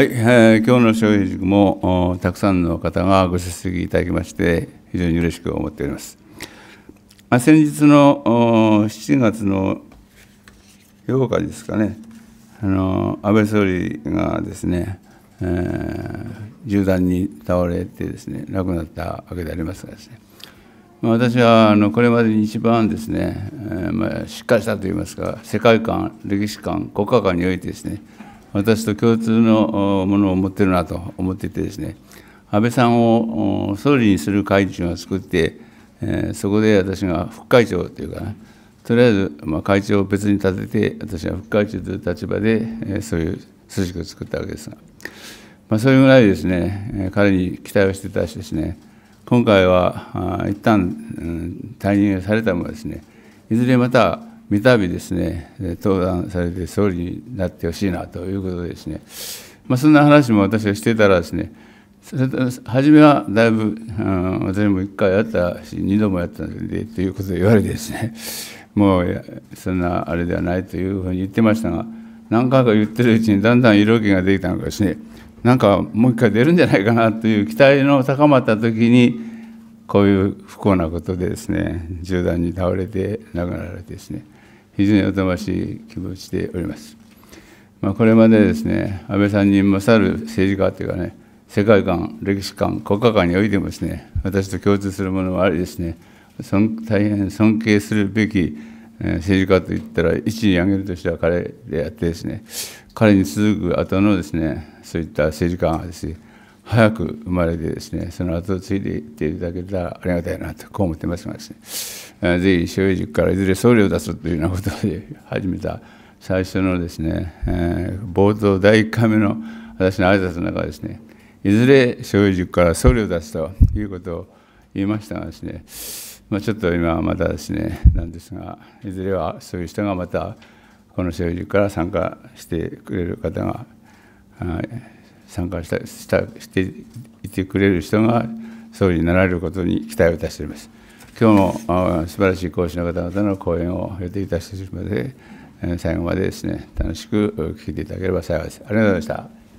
はい、えー、今日の消費塾もたくさんの方がご出席いただきまして非常に嬉しく思っております。先日の7月の8日ですかね、あの安倍総理がですね、えー、銃弾に倒れてですね亡くなったわけでありますがですね、ま私はあのこれまでに一番ですね、えー、まあ、しっかりしたといいますか世界観歴史観国家観においてですね私と共通のものを持ってるなと思っていてですね安倍さんを総理にする会長を作って、えそこで私が副会長というかとりあえずま会長を別に立てて私は副会長という立場で、えそういう組織を作ったわけですが、まあ、それぐらいですね彼に期待をしてたしですね今回は一旦退任されたもですねいずれまた三度ですね、登壇されて総理になってほしいなということですね、まあ、そんな話も私がしてたらですね、それ初めはだいぶ、うん、私も1回やったし、2度もやったんで、ということで言われてですね、もうそんなあれではないというふうに言ってましたが、何回か言ってるうちにだんだん色気が出てきたのかですね、なんかもう一回出るんじゃないかなという期待の高まったときに、こういう不幸なことでですね、銃弾に倒れて亡くなられてですね、非常におぞしい気しております。まあ、これまでですね、安倍さんに勝る政治家というかね、世界観、歴史観、国家観においてもですね、私と共通するものもありですね、大変尊敬するべき政治家といったら、一に挙げるとしては彼であってですね、彼に続く後のですね、そういった政治家がですね、早く生まれてですねその後を継いでいっていただけたらありがたいなとこう思ってますがですねぜひ所有塾からいずれ僧侶を出すというようなことで始めた最初のですね、えー、冒頭第1回目の私の挨拶の中ですねいずれ所有塾から僧侶を出すということを言いましたがですね、まあ、ちょっと今はまだですねなんですがいずれはそういう人がまたこの所有塾から参加してくれる方が、はい参加したしたしていてくれる人が総理になられることに期待をいたしております。今日も素晴らしい講師の方々の講演を予定いたしておりますので、最後までですね、楽しく聞いていただければ幸いです。ありがとうございました。